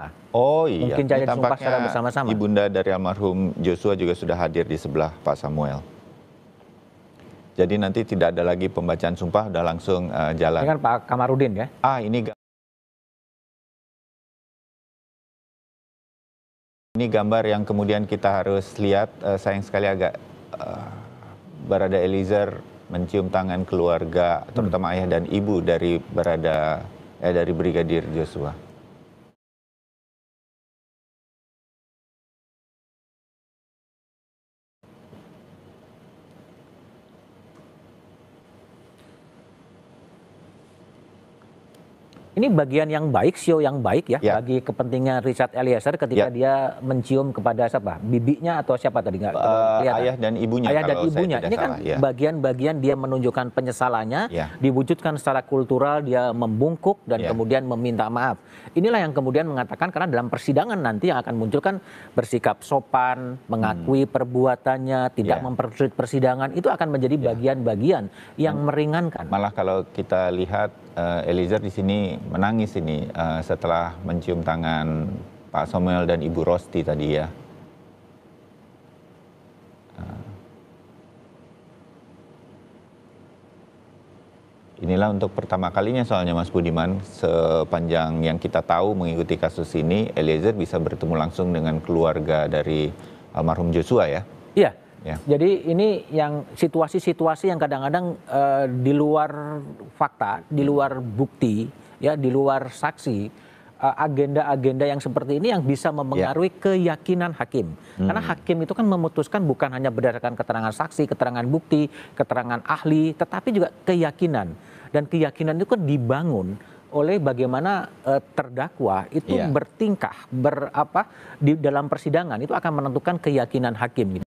apa. Oh iya. Mungkin jadi sumpah secara bersama-sama. Ibunda dari almarhum Joshua juga sudah hadir di sebelah Pak Samuel. Jadi nanti tidak ada lagi pembacaan sumpah, sudah langsung uh, jalan. Ini kan Pak Kamarudin ya? Ah ini ini gambar yang kemudian kita harus lihat. Uh, sayang sekali agak uh, Barada Eliezer mencium tangan keluarga, hmm. terutama hmm. ayah dan ibu dari Barada eh dari Brigadir Joshua. ini bagian yang baik, sio yang baik ya, ya. bagi kepentingan Richard Eliezer ketika ya. dia mencium kepada siapa? Bibinya atau siapa tadi nggak uh, eh, ayah Ayah dan ibunya. Ayah dan ibunya. Ini kan ya. bagian-bagian ya. dia menunjukkan penyesalannya, ya. diwujudkan secara kultural dia membungkuk dan ya. kemudian meminta maaf. Inilah yang kemudian mengatakan karena dalam persidangan nanti yang akan muncul kan bersikap sopan, mengakui hmm. perbuatannya, tidak ya. mempersulit persidangan itu akan menjadi ya. bagian-bagian yang hmm. meringankan. Malah kalau kita lihat uh, Eliezer di sini menangis ini uh, setelah mencium tangan Pak Samuel dan Ibu Rosti tadi ya. Uh, inilah untuk pertama kalinya soalnya Mas Budiman sepanjang yang kita tahu mengikuti kasus ini Eliezer bisa bertemu langsung dengan keluarga dari almarhum Joshua ya. Iya. Ya. Jadi ini yang situasi-situasi yang kadang-kadang uh, di luar fakta, di luar bukti, ya di luar saksi eh, agenda-agenda yang seperti ini yang bisa mempengaruhi yeah. keyakinan hakim. Hmm. Karena hakim itu kan memutuskan bukan hanya berdasarkan keterangan saksi, keterangan bukti, keterangan ahli, tetapi juga keyakinan. Dan keyakinan itu kan dibangun oleh bagaimana uh, terdakwa itu yeah. bertingkah, berapa di dalam persidangan itu akan menentukan keyakinan hakim.